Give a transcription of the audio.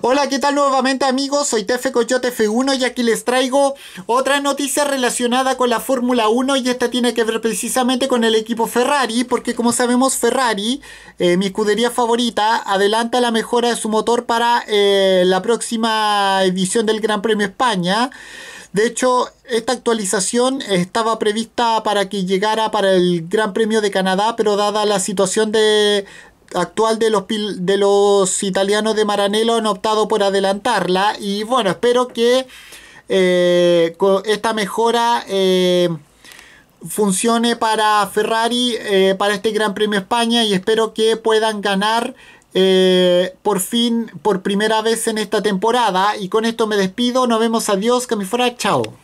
Hola, ¿qué tal nuevamente amigos? Soy Tefe Coyote F1 y aquí les traigo otra noticia relacionada con la Fórmula 1 y esta tiene que ver precisamente con el equipo Ferrari porque como sabemos Ferrari, eh, mi escudería favorita, adelanta la mejora de su motor para eh, la próxima edición del Gran Premio España. De hecho, esta actualización estaba prevista para que llegara para el Gran Premio de Canadá, pero dada la situación de, actual de los, de los italianos de Maranello han optado por adelantarla y bueno, espero que eh, esta mejora eh, funcione para Ferrari, eh, para este Gran Premio España y espero que puedan ganar por fin, por primera vez en esta temporada y con esto me despido, nos vemos, adiós, que me chao.